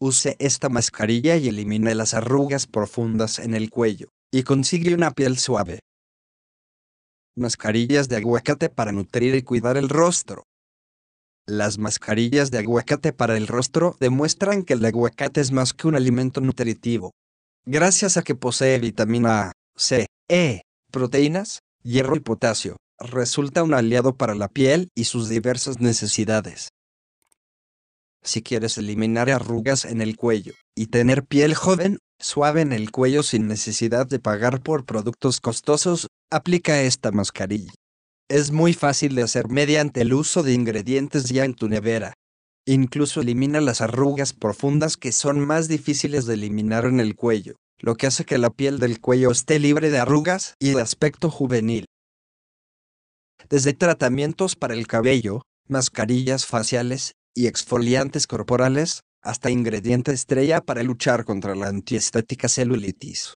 Use esta mascarilla y elimine las arrugas profundas en el cuello, y consigue una piel suave. Mascarillas de aguacate para nutrir y cuidar el rostro. Las mascarillas de aguacate para el rostro demuestran que el aguacate es más que un alimento nutritivo. Gracias a que posee vitamina A, C, E, proteínas, hierro y potasio, resulta un aliado para la piel y sus diversas necesidades. Si quieres eliminar arrugas en el cuello y tener piel joven, suave en el cuello sin necesidad de pagar por productos costosos, aplica esta mascarilla. Es muy fácil de hacer mediante el uso de ingredientes ya en tu nevera. Incluso elimina las arrugas profundas que son más difíciles de eliminar en el cuello, lo que hace que la piel del cuello esté libre de arrugas y de aspecto juvenil. Desde tratamientos para el cabello, mascarillas faciales, y exfoliantes corporales, hasta ingrediente estrella para luchar contra la antiestética celulitis.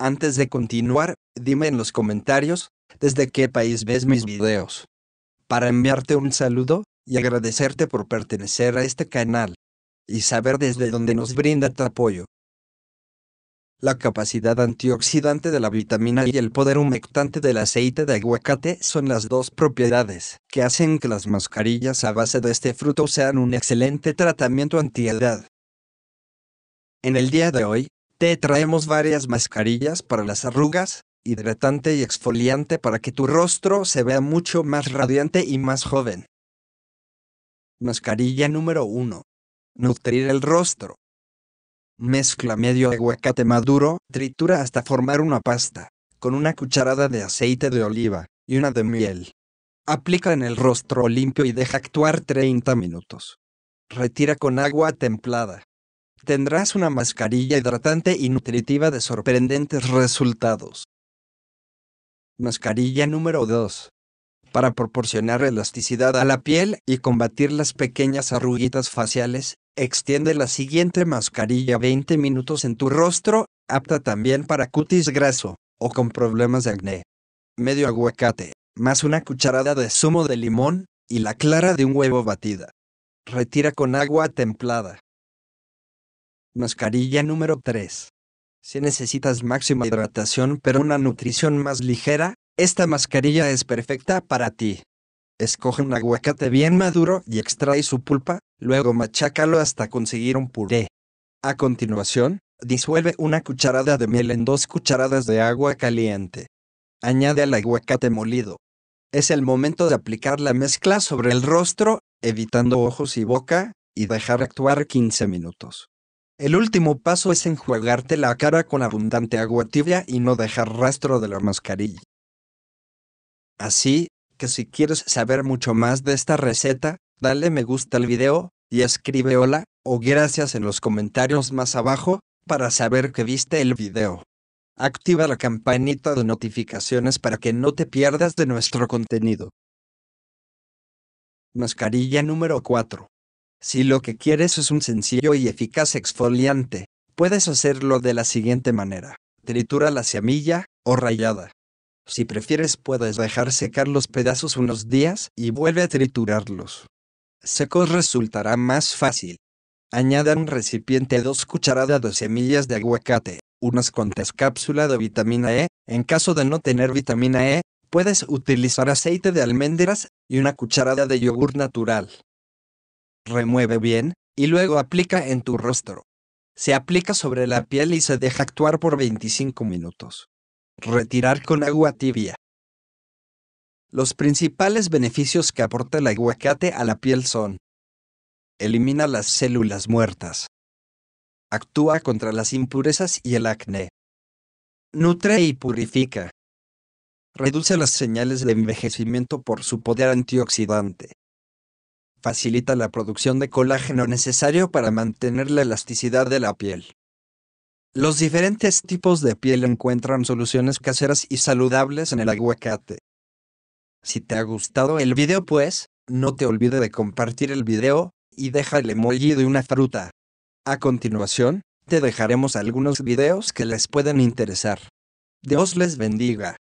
Antes de continuar, dime en los comentarios, ¿desde qué país ves mis videos? Para enviarte un saludo, y agradecerte por pertenecer a este canal. Y saber desde dónde nos brinda tu apoyo. La capacidad antioxidante de la vitamina e y el poder humectante del aceite de aguacate son las dos propiedades que hacen que las mascarillas a base de este fruto sean un excelente tratamiento antiedad. En el día de hoy, te traemos varias mascarillas para las arrugas, hidratante y exfoliante para que tu rostro se vea mucho más radiante y más joven. Mascarilla número 1. Nutrir el rostro. Mezcla medio aguacate maduro, tritura hasta formar una pasta, con una cucharada de aceite de oliva y una de miel. Aplica en el rostro limpio y deja actuar 30 minutos. Retira con agua templada. Tendrás una mascarilla hidratante y nutritiva de sorprendentes resultados. Mascarilla número 2. Para proporcionar elasticidad a la piel y combatir las pequeñas arruguitas faciales, Extiende la siguiente mascarilla 20 minutos en tu rostro, apta también para cutis graso o con problemas de acné. Medio aguacate, más una cucharada de zumo de limón y la clara de un huevo batida. Retira con agua templada. Mascarilla número 3. Si necesitas máxima hidratación pero una nutrición más ligera, esta mascarilla es perfecta para ti. Escoge un aguacate bien maduro y extrae su pulpa, Luego machácalo hasta conseguir un puré. A continuación, disuelve una cucharada de miel en dos cucharadas de agua caliente. Añade al aguacate molido. Es el momento de aplicar la mezcla sobre el rostro, evitando ojos y boca, y dejar actuar 15 minutos. El último paso es enjuagarte la cara con abundante agua tibia y no dejar rastro de la mascarilla. Así, que si quieres saber mucho más de esta receta, dale me gusta al video, y escribe hola, o gracias en los comentarios más abajo, para saber que viste el video. Activa la campanita de notificaciones para que no te pierdas de nuestro contenido. Mascarilla número 4. Si lo que quieres es un sencillo y eficaz exfoliante, puedes hacerlo de la siguiente manera. Tritura la semilla o rayada. Si prefieres puedes dejar secar los pedazos unos días y vuelve a triturarlos secos resultará más fácil. Añada un recipiente dos cucharadas de semillas de aguacate, unas cuantas cápsulas de vitamina E, en caso de no tener vitamina E, puedes utilizar aceite de almendras y una cucharada de yogur natural. Remueve bien, y luego aplica en tu rostro. Se aplica sobre la piel y se deja actuar por 25 minutos. Retirar con agua tibia. Los principales beneficios que aporta el aguacate a la piel son Elimina las células muertas. Actúa contra las impurezas y el acné. Nutre y purifica. Reduce las señales de envejecimiento por su poder antioxidante. Facilita la producción de colágeno necesario para mantener la elasticidad de la piel. Los diferentes tipos de piel encuentran soluciones caseras y saludables en el aguacate. Si te ha gustado el video pues, no te olvides de compartir el video, y deja el emoji de una fruta. A continuación, te dejaremos algunos videos que les pueden interesar. Dios les bendiga.